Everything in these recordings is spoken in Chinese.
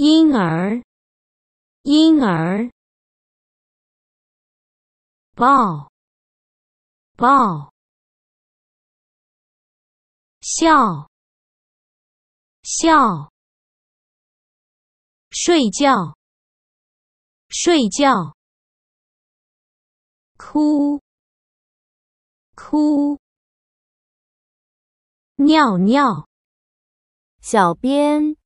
婴儿，婴儿，抱，抱，笑，笑，睡觉，睡觉，哭，哭，尿尿，小编。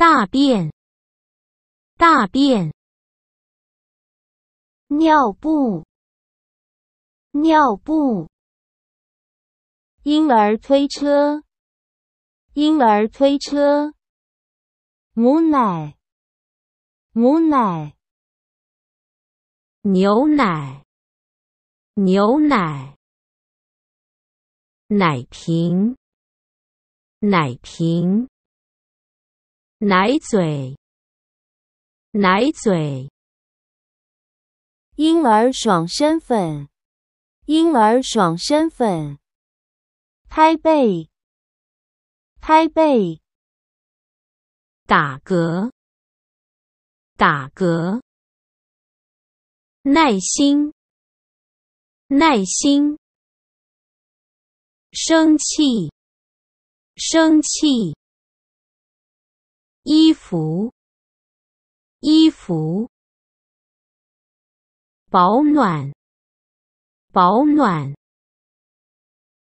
大便，大便。尿布，尿布。婴儿推车，婴儿推车。母奶，母奶。牛奶，牛奶。奶瓶，奶瓶。奶嘴，奶嘴，婴儿爽身粉，婴儿爽身粉，拍背，拍背，打嗝，打嗝，耐心，耐心，生气，生气。衣服，衣服，保暖，保暖。